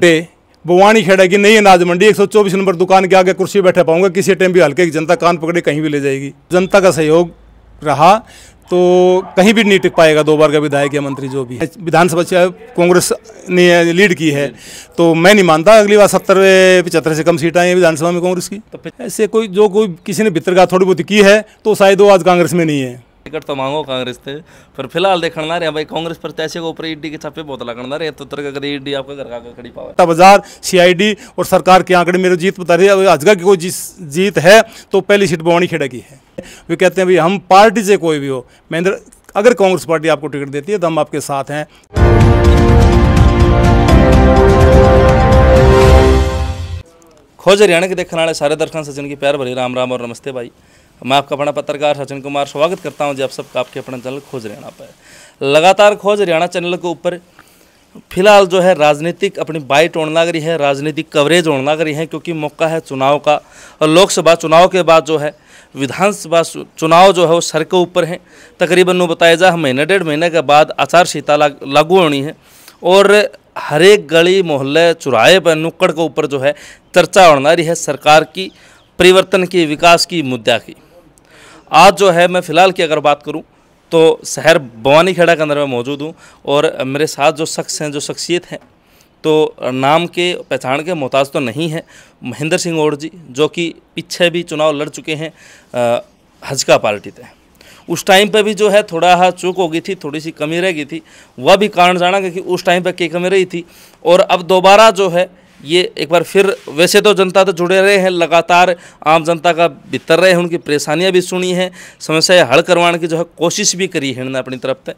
पे भवानी खेड़ा की नहीं अनाज मंडी चौबीस नंबर दुकान के आगे कुर्सी बैठा पाऊंगा किसी टाइम भी हल्के की जनता कान पकड़े कहीं भी ले जाएगी जनता का सहयोग रहा तो कहीं भी नहीं टिक पाएगा दो बार का विधायक या मंत्री जो भी विधानसभा कांग्रेस ने लीड की है तो मैं नहीं मानता अगली बार सत्तर पचहत्तर से कम सीट आई विधानसभा में कांग्रेस की तो ऐसे कोई जो कोई किसी ने भितर का थोड़ी बहुत की है तो शायद वो आज कांग्रेस में नहीं है टिकट तो मांगो कांग्रेस से पर फिलहाल देख ना रहे भाई कांग्रेस पर तैसे तो के ऊपर ईडी के छापे बहुत लगन ना रहे तो तरह अगर ईडी आपका घर का खड़ी पावे बाजार सीआईडी और सरकार के आंकड़े मेरे जीत बता रही है आजगा की कोई जीत है तो पहली सीट बवानी खेड़ा की है वे कहते हैं भाई हम पार्टी से कोई भी हो महेंद्र अगर कांग्रेस पार्टी आपको टिकट देती है तो हम आपके साथ हैं खोज हरियाणा के देखने वाले सारे दर्शन सचिन की प्यार भरी राम राम और नमस्ते भाई मैं आपका अपना पत्रकार सचिन कुमार स्वागत करता हूं जी आप सबका आपके अपना चैनल खोज हरियाणा पर लगातार खोज हरियाणा चैनल के ऊपर फिलहाल जो है राजनीतिक अपनी बाइट ओढ़ना रही है राजनीतिक कवरेज ओढ़ना रही है क्योंकि मौका है चुनाव का और लोकसभा चुनाव के बाद जो है विधानसभा चुनाव जो है वो सर के ऊपर है तकरीबन बताया जाए महीने डेढ़ महीने के बाद आचार संहिता लागू होनी है और हर एक गली मोहल्ले चुराहे पर नुक्कड़ के ऊपर जो है चर्चा ओढ़ना रही है सरकार की परिवर्तन की विकास की मुद्दा की आज जो है मैं फ़िलहाल की अगर बात करूँ तो शहर भवानी खेड़ा के अंदर मैं मौजूद हूँ और मेरे साथ जो शख्स हैं जो शख्सियत हैं तो नाम के पहचान के मोहताज तो नहीं है महेंद्र सिंह ओढ़ जी जो कि पीछे भी चुनाव लड़ चुके हैं हजका पार्टी थे उस टाइम पे भी जो है थोड़ा हाँ चूक हो गई थी थोड़ी सी कमी रह गई थी वह भी कारण जाना क्योंकि उस टाइम पे कई कमी रही थी और अब दोबारा जो है ये एक बार फिर वैसे तो जनता तो जुड़े रहे हैं लगातार आम जनता का भीतर रहे हैं उनकी परेशानियां भी सुनी हैं समस्याएं हल करवाने की जो है कोशिश भी करी है इन्होंने अपनी तरफ से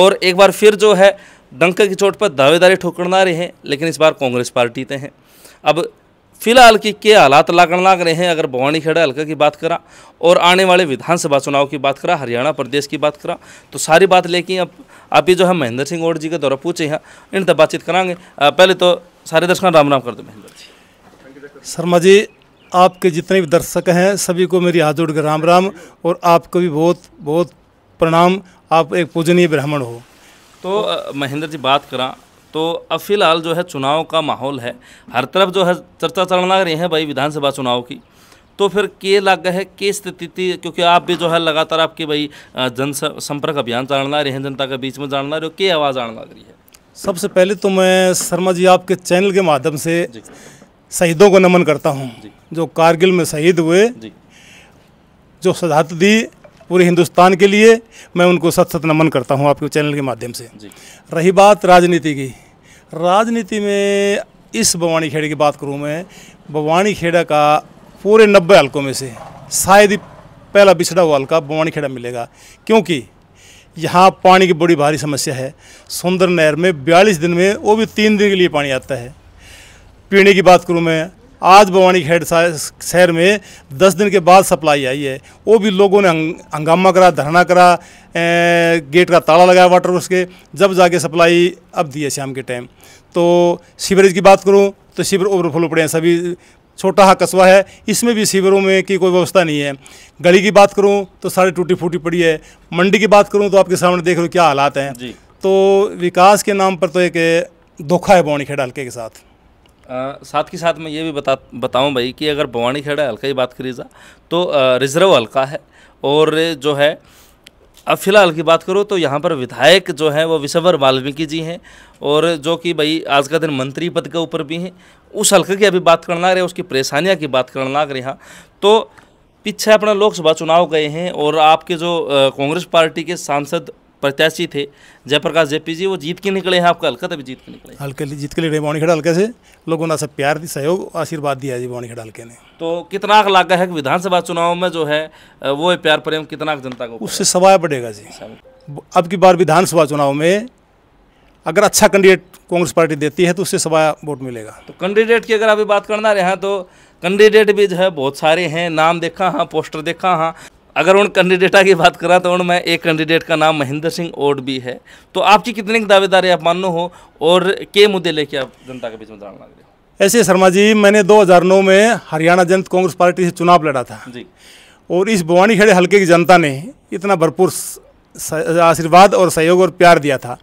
और एक बार फिर जो है डंक की चोट पर दावेदारी ठोकरना रहे हैं लेकिन इस बार कांग्रेस पार्टी ते हैं अब फिलहाल की के हालात लागण लाग रहे हैं अगर भवानी खेड़ा हल्का की बात करा और आने वाले विधानसभा चुनाव की बात करा हरियाणा प्रदेश की बात करा तो सारी बात लेके अब आप ये जो है महेंद्र सिंह ओढ़ जी के द्वारा पूछे हैं इन तक बातचीत करांगे पहले तो सारे दर्शकों राम राम कर दो महेंद्र जी शर्मा जी आपके जितने भी दर्शक हैं सभी को मेरी हाथ जोड़कर राम राम और आपको भी बहुत बहुत प्रणाम आप एक पूजनीय ब्राह्मण हो तो महेंद्र जी बात करा तो अब फिलहाल जो है चुनाव का माहौल है हर तरफ जो है चर्चा चलना रही है भाई विधानसभा चुनाव की तो फिर के लाग है के स्थिति क्योंकि आप भी जो है लगातार आपके भाई जन संपर्क अभियान चलना रहे हैं जनता के बीच में जानना रहे हो के आवाज़ आने लग रही है सबसे पहले तो मैं शर्मा जी आपके चैनल के माध्यम से शहीदों को नमन करता हूँ जो कारगिल में शहीद हुए जो सदात दी पूरे हिंदुस्तान के लिए मैं उनको सत सत नमन करता हूँ आपके चैनल के माध्यम से रही बात राजनीति की राजनीति में इस बवानी खेड़े की बात करूँ मैं बवानी खेड़ा का पूरे नब्बे हल्कों में से शायद ही पहला बिछड़ा हुआ हल्का बवानी खेड़ा मिलेगा क्योंकि यहाँ पानी की बड़ी भारी समस्या है सुंदर नहर में बयालीस दिन में वो भी तीन दिन के लिए पानी आता है पीने की बात करूँ मैं आज भवानी खेड़ शहर में दस दिन के बाद सप्लाई आई है वो भी लोगों ने हंगामा करा धरना करा ए, गेट का ताला लगाया वाटर उसके जब जाके सप्लाई अब दी है शाम के टाइम तो सीवरेज की बात करूँ तो सीवर ओवरफ्लो पड़े हैं सभी छोटा हा कस्बा है इसमें भी शिविरों में की कोई व्यवस्था नहीं है गली की बात करूँ तो सारी टूटी फूटी पड़ी है मंडी की बात करूँ तो आपके सामने देख रहे हो क्या हालात हैं तो विकास के नाम पर तो एक धोखा है बवानी खेड़ा हल्के के साथ आ, साथ के साथ मैं ये भी बता बताऊं भाई कि अगर बवानी खेड़ा हल्का की बात करी जा तो रिज़र्व हल्का है और जो है अब फिलहाल की बात करो तो यहाँ पर विधायक जो हैं वो विश्वर वाल्मीकि जी हैं और जो कि भाई आज का दिन मंत्री पद के ऊपर भी हैं उस हल्के की अभी बात करना लग रहे उसकी परेशानियाँ की बात करना लग रही तो पीछे अपना लोकसभा चुनाव गए हैं और आपके जो कांग्रेस पार्टी के सांसद प्रत्याशी थे जयप्रकाश जेपी जी वो जीत के निकले हैं आपका हल्का तभी जीत के निकले हल्के जीत के लिए बौनी खड़ा हल्के से लोगों ने सब प्यार सहयोग आशीर्वाद दिया जी बौनी खड़ा हल्के ने तो कितना लागा है कि विधानसभा चुनाव में जो है वो प्यार प्रेम कितना जनता को उससे सवाल बढ़ेगा जी अब की बार विधानसभा चुनाव में अगर अच्छा कैंडिडेट कांग्रेस पार्टी देती है तो उससे सवाया वोट मिलेगा तो कैंडिडेट की अगर अभी बात करना रहे हैं तो कैंडिडेट भी जो है बहुत सारे हैं नाम देखा हाँ पोस्टर देखा हाँ अगर उन कैंडिडेटा की बात करा तो उन मैं एक कैंडिडेट का नाम महेंद्र सिंह ओड भी है तो आपकी कितनी दावेदारी आप मानो हो और के मुद्दे लेके आप जनता के बीच में डालना ऐसे शर्मा जी मैंने 2009 में हरियाणा जनता कांग्रेस पार्टी से चुनाव लड़ा था जी और इस भवानी खेड़े हल्के की जनता ने इतना भरपूर आशीर्वाद और सहयोग और प्यार दिया था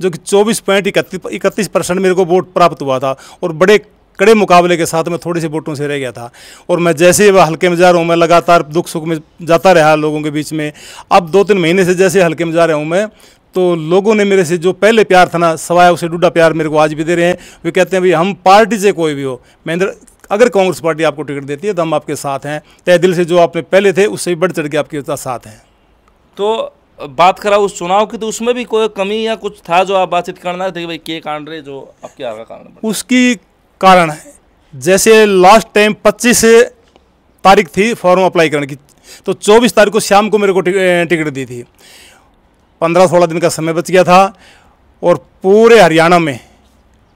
जो कि चौबीस पॉइंट इकतीस परसेंट मेरे को वोट प्राप्त हुआ था और बड़े कड़े मुकाबले के साथ मैं थोड़ी सी वोटों से रह गया था और मैं जैसे ही हल्के में जा रहा हूँ मैं लगातार दुख सुख में जाता रहा लोगों के बीच में अब दो तीन महीने से जैसे हल्के में जा रहा हूँ मैं तो लोगों ने मेरे से जो पहले प्यार था ना सवाया उसे डूडा प्यार मेरे को आज भी दे रहे हैं वे कहते हैं भाई हम पार्टी से कोई भी हो महेंद्र अगर कांग्रेस पार्टी आपको टिकट देती है तो हम आपके साथ हैं तय दिल से जो आपने पहले थे उससे भी बढ़ चढ़ के आपके साथ हैं तो बात करा उस चुनाव की तो उसमें भी कोई कमी या कुछ था जो आप बातचीत करना थे भाई के कांड रहे जो आपके आगे कांड उसकी कारण है जैसे लास्ट टाइम 25 तारीख थी फॉर्म अप्लाई करने की तो 24 तारीख को शाम को मेरे को टिकट दी थी 15-16 दिन का समय बच गया था और पूरे हरियाणा में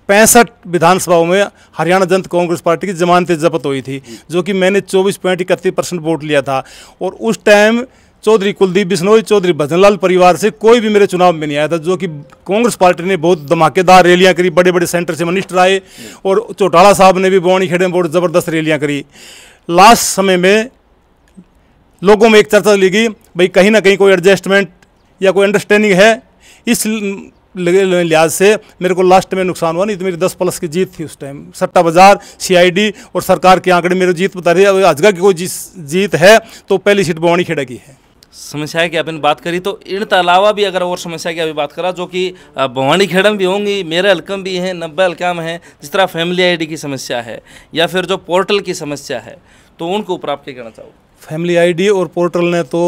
पैंसठ विधानसभाओं में हरियाणा जनता कांग्रेस पार्टी की जमानतें जब्त हुई थी जो कि मैंने चौबीस पॉइंट इकतीस परसेंट वोट लिया था और उस टाइम चौधरी कुलदीप बिश्नोई चौधरी भजनलाल परिवार से कोई भी मेरे चुनाव में नहीं आया था जो कि कांग्रेस पार्टी ने बहुत धमाकेदार रैलियां करी बड़े बड़े सेंटर से मिनिस्टर आए और चौटाला साहब ने भी बवानी खेड़े में बहुत ज़बरदस्त रैलियाँ करी लास्ट समय में लोगों में एक चर्चा ली गई भाई कहीं ना कहीं कोई एडजस्टमेंट या कोई अंडरस्टैंडिंग है इस लिहाज से मेरे को लास्ट में नुकसान हुआ नहीं तो मेरी दस प्लस की जीत थी उस टाइम सट्टा बाजार सीआईडी और सरकार के आंकड़े मेरे जीत बता रही है अजगर की कोई जीत है तो पहली सीट बवानी खेड़ा की है समस्या की अपन बात करी तो इन अलावा भी अगर और समस्या की अभी बात करा जो कि भवानी खेड़ में भी होंगी मेरे हल्कम भी हैं नब्बे हल्काम हैं जिस तरह फैमिली आईडी की समस्या है या फिर जो पोर्टल की समस्या है तो उनके ऊपर आप क्या कहना चाहोगे फैमिली आईडी और पोर्टल ने तो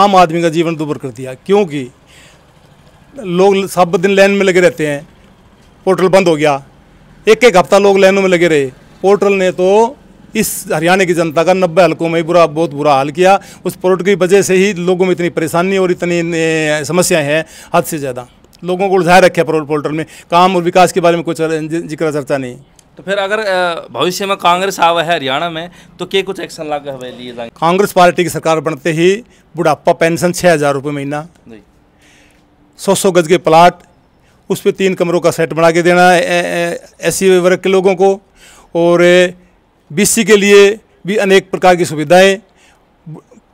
आम आदमी का जीवन दुबर कर दिया क्योंकि लोग सब दिन लाइन में लगे रहते हैं पोर्टल बंद हो गया एक एक हफ्ता लोग लाइनों में लगे रहे पोर्टल ने तो इस हरियाणा की जनता का नब्बे हलकों में बुरा बहुत बुरा हाल किया उस प्रोडक्ट की वजह से ही लोगों में इतनी परेशानी और इतनी समस्याएं हैं हद से ज़्यादा लोगों को उलझाए रखे पोर्टल में काम और विकास के बारे में कुछ जिक्र चर्चा नहीं तो फिर अगर भविष्य में कांग्रेस आवा है हरियाणा में तो क्या कुछ एक्शन ला कर लिए जाएंगे कांग्रेस पार्टी की सरकार बनते ही बुढ़ापा पेंशन छः हज़ार रुपये महीना सौ सौ गज के प्लाट उस पर तीन कमरों का सेट बना के देना एस वर्ग के लोगों को और बीसी के लिए भी अनेक प्रकार की सुविधाएं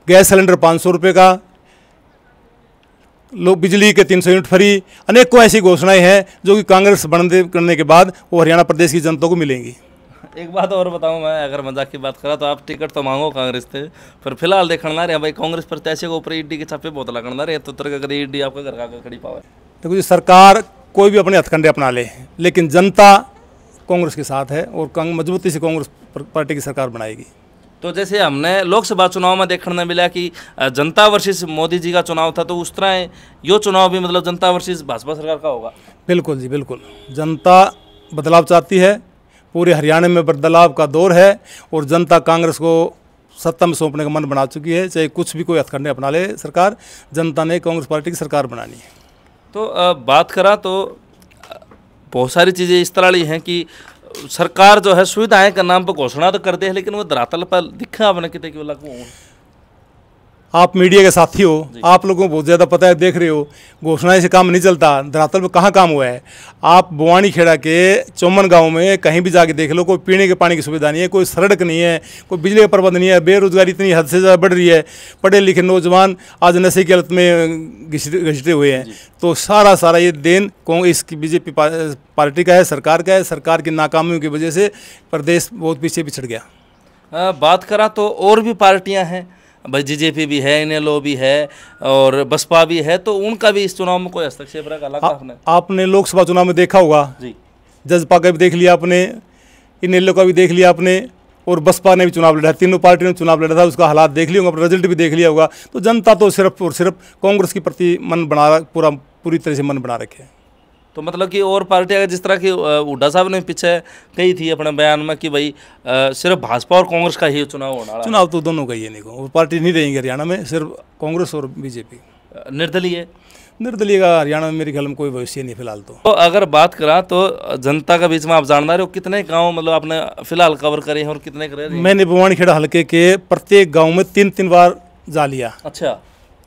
गैस सिलेंडर पाँच सौ रुपये का लोग बिजली के तीन सौ यूनिट फ्री अनेकों ऐसी घोषणाएं हैं जो कि कांग्रेस बनने करने के बाद वो हरियाणा प्रदेश की जनता को मिलेंगी एक बात और बताऊं मैं अगर मजाक की बात करा तो आप टिकट तो मांगो कांग्रेस से पर फिलहाल देखना ना रहे भाई कांग्रेस प्रत्याशी तो को ऊपर ईडी के छापे बहुत लगन ना रहे तो तरह अगर ईडी आपका घर का खड़ी पावे देखो जी सरकार कोई भी अपने हथकंडे अपना ले लेकिन जनता कांग्रेस के साथ है और मजबूती से कांग्रेस पार्टी की सरकार बनाएगी तो जैसे हमने लोकसभा चुनाव में देखने मिला कि जनता वर्सेस मोदी जी का चुनाव था तो उस तरह यो चुनाव भी मतलब जनता वर्सेस भाजपा सरकार का होगा बिल्कुल जी बिल्कुल जनता बदलाव चाहती है पूरे हरियाणा में बदलाव का दौर है और जनता कांग्रेस को सत्ता में सौंपने का मन बना चुकी है चाहे कुछ भी कोई हथकंडे अपना ले सरकार जनता ने कांग्रेस पार्टी की सरकार बनानी है तो बात करा तो बहुत सारी चीज़ें इस तरह ली हैं कि सरकार जो है सुविधाएं के नाम पर घोषणा तो करते हैं लेकिन वो धरातल पर दिखा अपने कितने लागू आप मीडिया के साथी हो आप लोगों को बहुत ज़्यादा पता है देख रहे हो घोषणाएं से काम नहीं चलता धरातल पर कहाँ काम हुआ है आप बुआनी खेड़ा के चौमन गांव में कहीं भी जाके देख लो कोई पीने के पानी की सुविधा नहीं है कोई सड़क नहीं है कोई बिजली का प्रबंध नहीं है बेरोजगारी इतनी हद से ज़्यादा बढ़ रही है पढ़े लिखे नौजवान आज नशे की हालत में घिसटे हुए हैं तो सारा सारा ये देन कांग्रेस की बीजेपी पार्टी का है सरकार का है सरकार की नाकामियों की वजह से प्रदेश बहुत पीछे पिछड़ गया बात करा तो और भी पार्टियाँ हैं जे भी है इनेलो भी है और बसपा भी है तो उनका भी इस चुनाव में कोई हस्तक्षेप रखा लगा आपने आपने लोकसभा चुनाव में देखा होगा जी जजपा का भी देख लिया आपने इन का भी देख लिया आपने और बसपा ने भी चुनाव लड़ा तीनों पार्टियों ने चुनाव लड़ा था उसका हालात देख लिया होगा रिजल्ट भी देख लिया होगा तो जनता तो सिर्फ और सिर्फ कांग्रेस के प्रति मन बना पूरा पूरी तरह से मन बना रखे हैं तो मतलब कि और पार्टी अगर जिस तरह की हुडा साहब ने पीछे कही थी अपने बयान में कि भाई सिर्फ भाजपा और कांग्रेस का ही चुनाव होना चुनाव तो दोनों का ही है नहीं पार्टी नहीं रहेंगे हरियाणा में सिर्फ कांग्रेस और बीजेपी निर्दलीय निर्दलीय का हरियाणा में मेरे ख्याल में कोई भविष्य नहीं फिलहाल तो तो अगर बात करा तो जनता के बीच में आप जानना रहे हो कितने गाँव मतलब आपने फिलहाल कवर करे हैं और कितने करे मैंने भवानी खेड़ा हल्के के प्रत्येक गाँव में तीन तीन बार जा लिया अच्छा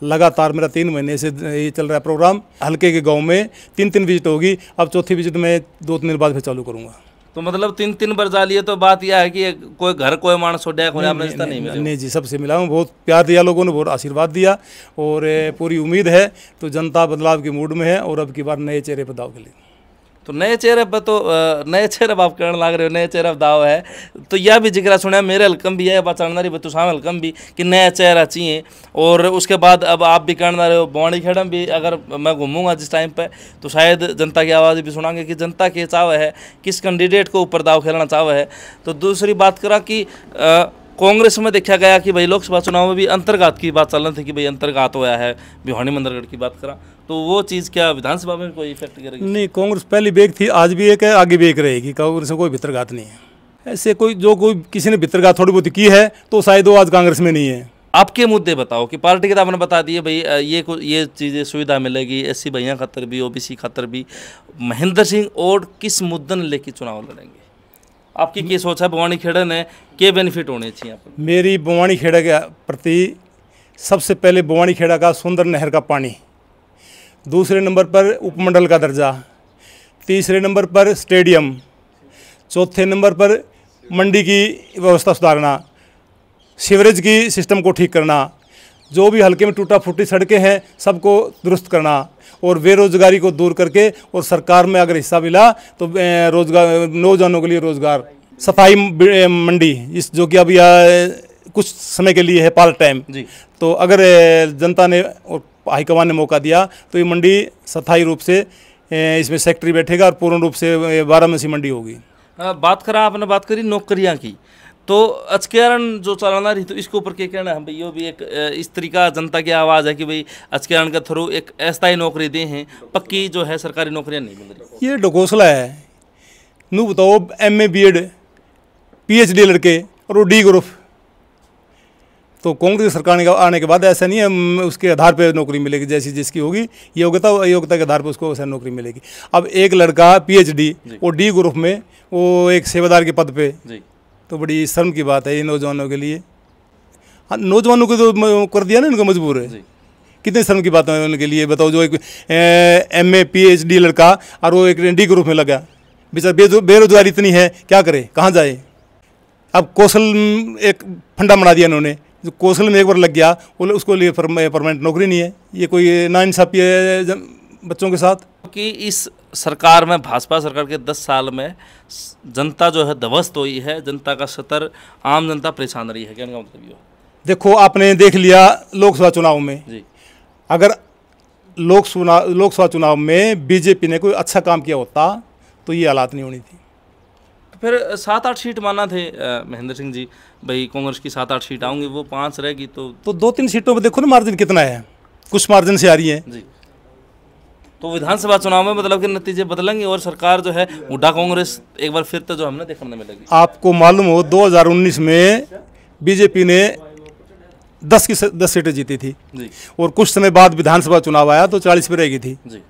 लगातार मेरा तीन महीने से ये चल रहा है प्रोग्राम हल्के के गांव में तीन तीन विजिट होगी अब चौथी विजिट मैं दो तीन दिन बाद फिर चालू करूँगा तो मतलब तीन तीन बार जा लिए तो बात यह है कि कोई घर कोई मानस हो डैक होने नहीं, नहीं, नहीं, नहीं जी सबसे मिला हूँ बहुत प्यार दिया लोगों ने बहुत आशीर्वाद दिया और पूरी उम्मीद है तो जनता बदलाव के मूड में है और अब की बार नए चेहरे पर दाव के लिए तो नए चेहरे पर तो नए चेहरे पर आप करण लाग रहे हो नए चेहरा दाव है तो यह भी जिक्र सुना मेरे हलकम भी है बात चाणदारी बतुसाम हलकम भी कि नया चेहरा चाहिए और उसके बाद अब आप भी करण रहे हो बवाणी खेड़म भी अगर मैं घूमूंगा जिस टाइम पर तो शायद जनता की आवाज़ भी सुनाएंगे कि जनता के चाव है किस कैंडिडेट को ऊपर दाव खेलना चाव है तो दूसरी बात करा कि कांग्रेस में देखा गया कि भाई लोकसभा चुनाव में भी अंतर्गत की बात चल रही थी कि भाई अंतर्गत होया है भिवानी मंदरगढ़ की बात करा तो वो चीज़ क्या विधानसभा में कोई इफेक्ट करेगी नहीं कांग्रेस पहली बेग थी आज भी एक है आगे भी एक रहेगी कांग्रेस में कोई भितरघात नहीं है ऐसे कोई जो कोई किसी ने भितरघात थोड़ी बहुत की है तो शायद वो आज कांग्रेस में नहीं है आपके मुद्दे बताओ कि पार्टी के तो आपने बता दिए भाई ये ये चीज़ें सुविधा मिलेगी एस सी भैया खातर भी ओ बी सी खातर भी महेंद्र सिंह और किस मुद्दे ने लेकर चुनाव लड़ेंगे आपकी की सोच है खेड़े खेड़ा ने के बेनिफिट होने चाहिए मेरी भवानी खेड़े के प्रति सबसे पहले भवानी खेड़ा का सुंदर नहर का पानी दूसरे नंबर पर उपमंडल का दर्जा तीसरे नंबर पर स्टेडियम चौथे नंबर पर मंडी की व्यवस्था सुधारना सीवरेज की सिस्टम को ठीक करना जो भी हल्के में टूटा फूटी सड़कें हैं सबको दुरुस्त करना और बेरोजगारी को दूर करके और सरकार में अगर हिस्सा मिला तो रोजगार नौजवानों के लिए रोजगार सफाई मंडी इस जो कि अभी कुछ समय के लिए है पार्ट टाइम जी तो अगर जनता ने और हाईकमान ने मौका दिया तो ये मंडी सफाई रूप से इसमें सेक्टरी बैठेगा और पूर्ण रूप से बारह मसी मंडी होगी बात करा आपने बात करी नौकरियाँ की तो अचकरण जो चलाना रही तो इसके ऊपर क्या कहना है भाई यो भी एक इस तरीका जनता की आवाज़ है कि भाई अचकरण के थ्रू एक ऐसा ही नौकरी दे हैं पक्की जो है सरकारी नौकरियाँ नहीं मिल रही ये डकोसला है नू बताओ M A B Ed P H D लड़के और वो डी ग्रुप तो कांग्रेस सरकार का आने के बाद ऐसा नहीं है उसके आधार पर नौकरी मिलेगी जैसी जिसकी होगी योग्यता योग्यता के आधार पर उसको ऐसा नौकरी मिलेगी अब एक लड़का पीएचडी एच डी वो डी ग्रुप में वो एक सेवादार के पद पे तो बड़ी शर्म की बात है ये नौजवानों के लिए हाँ नौजवानों को तो कर दिया ना इनको मजबूर है कितने शर्म की बात है उनके लिए बताओ जो एक M A P H D लड़का और वो एक डी ग्रुप में लगा बेचारा बेरोजगारी इतनी है क्या करे कहाँ जाए अब कौशल एक फंडा बना दिया इन्होंने जो कौशल में एक बार लग गया वो उसको लिए परमानेंट नौकरी नहीं है ये कोई ना इंसाफी है बच्चों के साथ कि इस सरकार में भाजपा सरकार के 10 साल में जनता जो है ध्वस्त हुई है जनता का सतर आम जनता परेशान रही है क्या इनका मतलब ये देखो आपने देख लिया लोकसभा चुनाव में जी अगर लोक चुनाव लोकसभा चुनाव में बीजेपी ने कोई अच्छा काम किया होता तो ये हालात नहीं होनी थी फिर सात आठ सीट माना थे महेंद्र सिंह जी भाई कांग्रेस की सात आठ सीट आऊंगी वो पाँच रहेगी तो तो दो तीन सीटों पर देखो ना मार्जिन कितना है कुछ मार्जिन से आ रही है जी तो विधानसभा चुनाव में मतलब के नतीजे बदलेंगे और सरकार जो है उड्डा कांग्रेस एक बार फिर तो जो हमने देखने मिलेगी आपको मालूम हो 2019 में बीजेपी ने दस की दस सीटें जीती थी जी। और कुछ समय बाद विधानसभा चुनाव आया तो चालीस पे रह गई थी जी।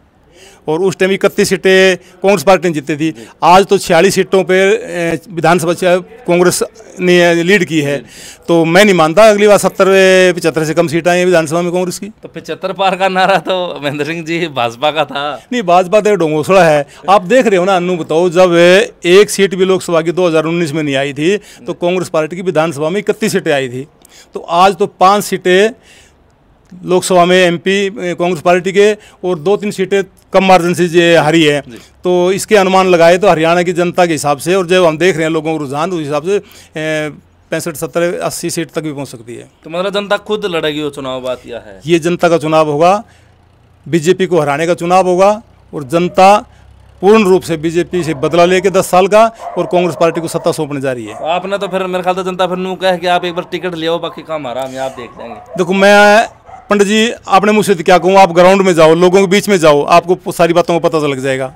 और उस टाइम इकतीस सीटें कांग्रेस पार्टी ने जीती थी आज तो छियालीस सीटों पर विधानसभा कांग्रेस ने लीड की है तो मैं नहीं मानता अगली बार सत्तर पिछहत्तर से कम सीट आई विधानसभा में कांग्रेस की तो पिछहत्तर पार का नारा तो महेंद्र सिंह जी भाजपा का था नहीं भाजपा तो डोंगोसड़ा है आप देख रहे हो ना अनु बताओ जब एक सीट भी लोकसभा की दो में नहीं आई थी तो कांग्रेस पार्टी की विधानसभा में इकतीस सीटें आई थी तो आज तो पाँच सीटें लोकसभा में एमपी कांग्रेस पार्टी के और दो तीन सीटें कम मार्जिन से ये हरी है तो इसके अनुमान लगाए तो हरियाणा की जनता के हिसाब से और जब हम देख रहे हैं लोगों को रुझान उस हिसाब से पैंसठ सत्तर अस्सी सीट तक भी पहुंच सकती है तो मतलब जनता खुद लड़ेगी वो चुनाव बात यह है ये जनता का चुनाव होगा बीजेपी को हराने का चुनाव होगा और जनता पूर्ण रूप से बीजेपी से बदला लेके दस साल का और कांग्रेस पार्टी को सत्ता सौंपने जा रही है आपने तो फिर मेरे ख्याल से जनता फिर नू कहे कि आप एक बार टिकट ले बाकी काम आराम आप देख लेंगे देखो मैं पंडित जी आपने मुझसे तो क्या कहूँ आप ग्राउंड में जाओ लोगों के बीच में जाओ आपको सारी बातों का पता लग जाएगा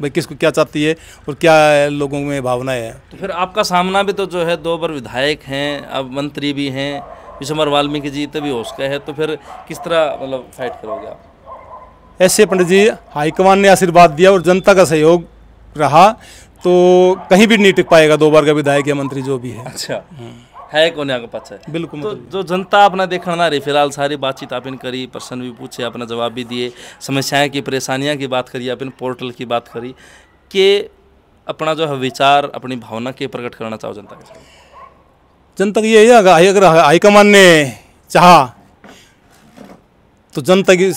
भाई किसको क्या चाहती है और क्या लोगों में भावनाएं है तो फिर आपका सामना भी तो जो है दो बार विधायक हैं अब मंत्री भी हैं विश्वर वाल्मीकि जी तो भी उसका है तो फिर किस तरह मतलब फाइट करोगे आप ऐसे पंडित जी हाईकमान ने आशीर्वाद दिया और जनता का सहयोग रहा तो कहीं भी नहीं टिक पाएगा दो बार का विधायक या मंत्री जो भी है अच्छा हम्म। है कोने आगे पाछे बिल्कुल तो मतलब। जो जनता अपना देखना ना रही फिलहाल सारी बातचीत आपने करी प्रश्न भी पूछे अपना जवाब भी दिए समस्याएं की परेशानियां की बात करी आपने पोर्टल की बात करी के अपना जो है विचार अपनी भावना के प्रकट करना चाहो जनता के साथ जनता ये है अगर हाईकमान ने चाह तो जनता की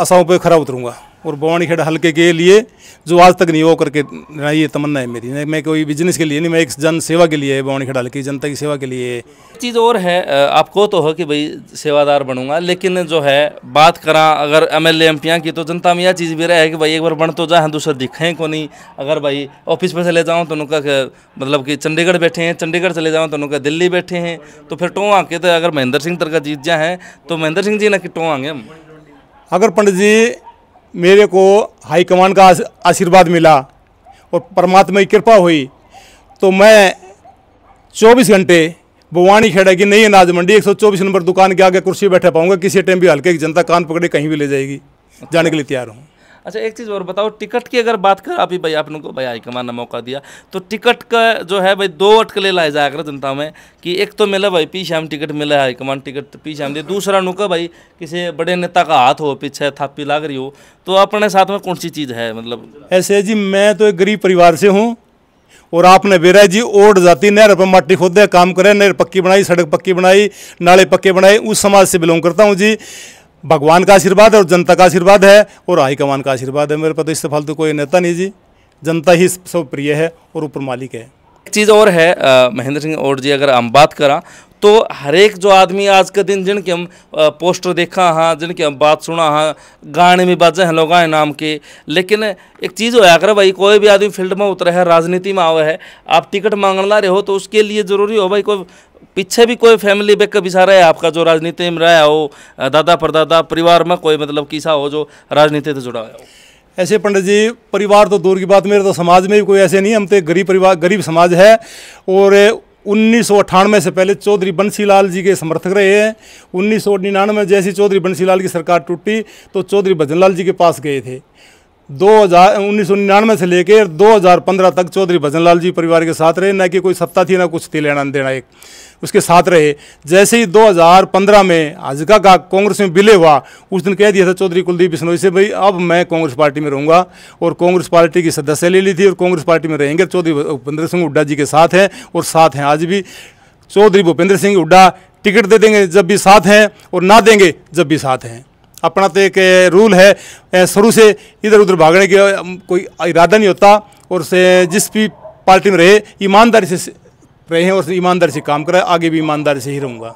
आशाओं पर खरा उतरूंगा और खेड हल्के के लिए जो आज तक नहीं हो करके ना ये तमन्ना है मेरी मैं कोई बिजनेस के लिए नहीं मैं एक जन सेवा के लिए खेड हल्के जनता की सेवा के लिए चीज़ और है आपको तो हो कि भाई सेवादार बनूंगा लेकिन जो है बात करा अगर एम एल की तो जनता में यह चीज़ भी रहा है कि भाई एक बार बन तो जाए दूसरा दिखें को नहीं अगर भाई ऑफिस में चले जाऊँ तो उनका मतलब कि चंडीगढ़ बैठे हैं चंडीगढ़ चले जाऊँ तो उनका दिल्ली बैठे हैं तो फिर टों आके तो अगर महेंद्र सिंह तरह जीत जाए तो महेंद्र सिंह जी ना कि टों आगे हम अगर पंडित जी मेरे को हाईकमान का आशीर्वाद मिला और परमात्मा की कृपा हुई तो मैं 24 घंटे भवानी खेड़ा की नई अनाज मंडी 124 नंबर दुकान के आगे कुर्सी बैठा पाऊंगा किसी टाइम भी हल्के की जनता कान पकड़े कहीं भी ले जाएगी जाने के लिए तैयार हूँ अच्छा एक चीज़ और बताओ टिकट की अगर बात कर अभी ही भाई आपने को भाई हाईकमान ने मौका दिया तो टिकट का जो है भाई दो अटकले लाए जाया कर जनता में कि एक तो मिला भाई पी शाम टिकट मिला है हाईकमान टिकट तो पी शाम दी दूसरा नुका भाई किसी बड़े नेता का हाथ हो पीछे थापी लाग रही हो तो अपने साथ में कौन सी चीज़ है मतलब ऐसे जी मैं तो एक गरीब परिवार से हूँ और आपने बेरा जी ओट जाती नहर पर माटी खोदे काम करे नहर पक्की बनाई सड़क पक्की बनाई नाले पक्के बनाए उस समाज से बिलोंग करता हूँ जी भगवान का आशीर्वाद है और जनता का आशीर्वाद है और हाईकमान का आशीर्वाद है मेरे प्रदेश से फालतू कोई नेता नहीं जी जनता ही सब प्रिय है और ऊपर मालिक है एक चीज़ और है महेंद्र सिंह और जी अगर हम बात करा तो हरेक जो आदमी आज के दिन जिनके हम पोस्टर देखा हाँ जिनके हम बात सुना हाँ गाने में बाजे हैं लोग नाम के लेकिन एक चीज़ हो कर भाई कोई भी आदमी फील्ड में उतरे है राजनीति में आवे है आप टिकट मांगने ला रहे हो तो उसके लिए ज़रूरी हो भाई कोई पीछे भी कोई फैमिली बैकअप रहा है आपका जो राजनीति में रहा हो दादा परदादा परिवार में कोई मतलब किसा हो जो राजनीति से जुड़ा हुआ हो ऐसे पंडित जी परिवार तो दूर की बात मेरे तो समाज में भी कोई ऐसे नहीं हम तो गरीब परिवार गरीब समाज है और उन्नीस से पहले चौधरी बंसीलाल जी के समर्थक रहे हैं उन्नीस सौ जैसी चौधरी बंसीलाल की सरकार टूटी तो चौधरी भजनलाल जी के पास गए थे दो हज़ार उन्नीस सौ निन्यानवे से लेकर 2015 तक चौधरी भजन लाल जी परिवार के साथ रहे ना कि कोई सत्ता थी ना कुछ थी लेना देना एक उसके साथ रहे जैसे ही 2015 में आजका का कांग्रेस में विलय हुआ उस दिन कह दिया था चौधरी कुलदीप बिश्नोई से भाई अब मैं कांग्रेस पार्टी में रहूँगा और कांग्रेस पार्टी की सदस्य ले ली थी और कांग्रेस पार्टी में रहेंगे चौधरी भूपेंद्र सिंह हुड्डा जी के साथ हैं और साथ हैं आज भी चौधरी भूपेंद्र सिंह हुड्डा टिकट दे देंगे जब भी साथ हैं और ना देंगे जब भी साथ हैं अपना तो एक रूल है शुरू से इधर उधर भागने का कोई इरादा नहीं होता और से जिस भी पार्टी में रहे ईमानदारी से रहे और ईमानदारी से काम करें आगे भी ईमानदारी से ही रहूँगा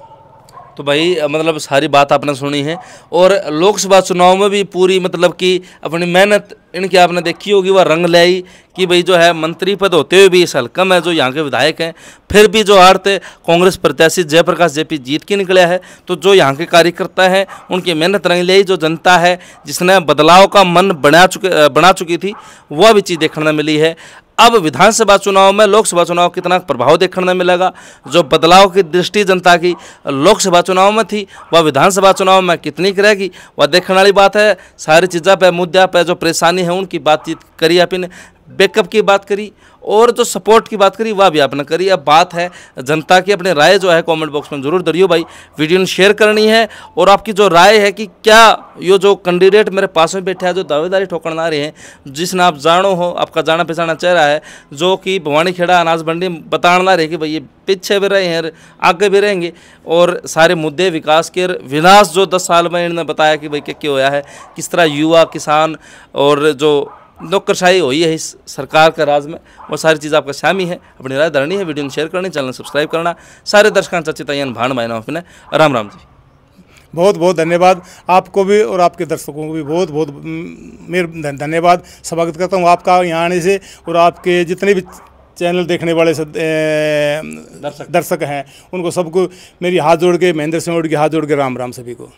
तो भाई मतलब सारी बात आपने सुनी है और लोकसभा चुनाव में भी पूरी मतलब कि अपनी मेहनत इनकी आपने देखी होगी वह रंग लाई कि भाई जो है मंत्री पद होते हुए भी इस हल्का है जो यहाँ के विधायक हैं फिर भी जो अर्थ कांग्रेस प्रत्याशी जयप्रकाश जेपी जीत के निकला है तो जो यहाँ के कार्यकर्ता हैं उनकी मेहनत रंग लाई जो जनता है जिसने बदलाव का मन बना चुके बना चुकी थी वह भी चीज़ देखने मिली है अब विधानसभा चुनाव में लोकसभा चुनाव कितना प्रभाव देखने में मिलेगा जो बदलाव की दृष्टि जनता की लोकसभा चुनाव में थी वह विधानसभा चुनाव में कितनी रहेगी वह देखने वाली बात है सारी चीज़ों पर मुद्दा पर जो परेशानी है उनकी बातचीत करी अपने बैकअप की बात करी और जो सपोर्ट की बात करी वह भी आपने करी अब बात है जनता की अपने राय जो है कमेंट बॉक्स में ज़रूर दरियो भाई वीडियो ने शेयर करनी है और आपकी जो राय है कि क्या यो जो कैंडिडेट मेरे पास में बैठा है जो दावेदारी ठोकरण आ रहे हैं जिसने आप जानो हो आपका जाना पहचाना चेहरा है जो कि भवानी खेड़ा अनाज मंडी बताना रहे कि भाई ये पीछे भी रहे हैं आगे भी रहेंगे और सारे मुद्दे विकास के विनाश जो दस साल में इन्होंने बताया कि भाई क्या क्या होया है किस तरह युवा किसान और जो नौकरशाही हुई है इस सरकार का राज में वो सारी चीज़ आपका शामी है अपनी राय धरनी है वीडियो में शेयर करनी चैनल सब्सक्राइब करना सारे दर्शकों चाची तयन भाण मायना अपने राम राम जी बहुत बहुत धन्यवाद आपको भी और आपके दर्शकों को भी बहुत बहुत मेरे धन्यवाद स्वागत करता हूँ आपका यहाँ आने से और आपके जितने भी चैनल देखने वाले सब दर्शक दर्शक हैं उनको सबको मेरी हाथ जोड़ के महेंद्र सिंह के हाथ जोड़ के राम राम सभी को